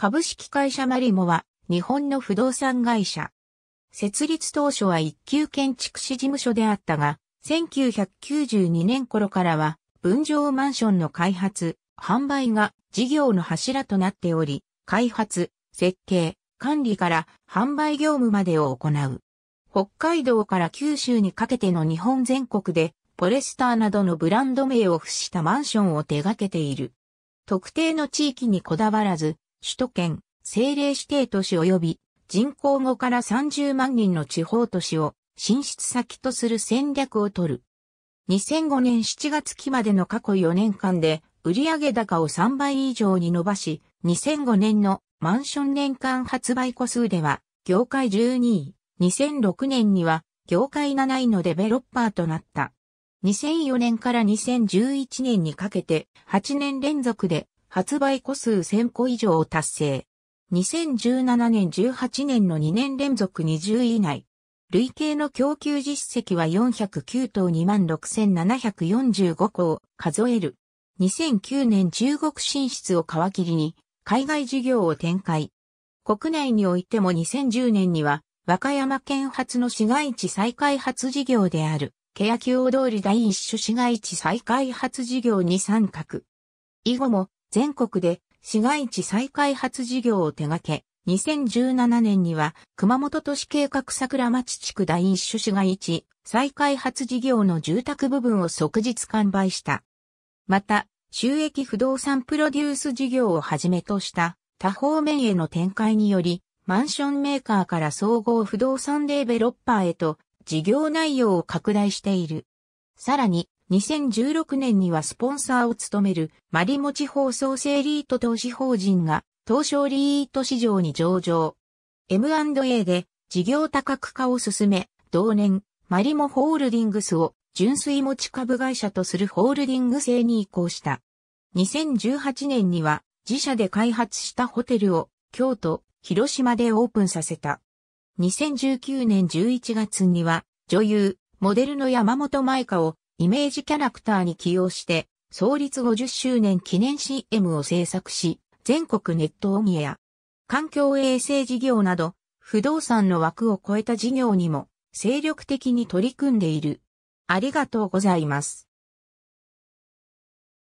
株式会社マリモは日本の不動産会社。設立当初は一級建築士事務所であったが、1992年頃からは分譲マンションの開発、販売が事業の柱となっており、開発、設計、管理から販売業務までを行う。北海道から九州にかけての日本全国で、ポレスターなどのブランド名を付したマンションを手掛けている。特定の地域にこだわらず、首都圏、政令指定都市及び人口後から30万人の地方都市を進出先とする戦略を取る。2005年7月期までの過去4年間で売上高を3倍以上に伸ばし、2005年のマンション年間発売個数では業界12位、2006年には業界7位のデベロッパーとなった。2004年から2011年にかけて8年連続で発売個数1000個以上を達成。2017年18年の2年連続20位以内。累計の供給実績は409等26,745個を数える。2009年中国進出を皮切りに海外事業を展開。国内においても2010年には和歌山県発の市街地再開発事業である、欅大通り第一種市街地再開発事業に参画。以後も全国で市街地再開発事業を手掛け、2017年には熊本都市計画桜町地区第一種市街地再開発事業の住宅部分を即日完売した。また、収益不動産プロデュース事業をはじめとした多方面への展開により、マンションメーカーから総合不動産デベロッパーへと事業内容を拡大している。さらに、2016年にはスポンサーを務めるマリモ地方創生リート投資法人が東証リート市場に上場。M&A で事業多角化を進め、同年、マリモホールディングスを純粋持ち株会社とするホールディング制に移行した。2018年には自社で開発したホテルを京都、広島でオープンさせた。2019年11月には女優、モデルの山本舞香をイメージキャラクターに起用して、創立50周年記念 CM を制作し、全国ネットオンエア、環境衛生事業など、不動産の枠を超えた事業にも精力的に取り組んでいる。ありがとうございます。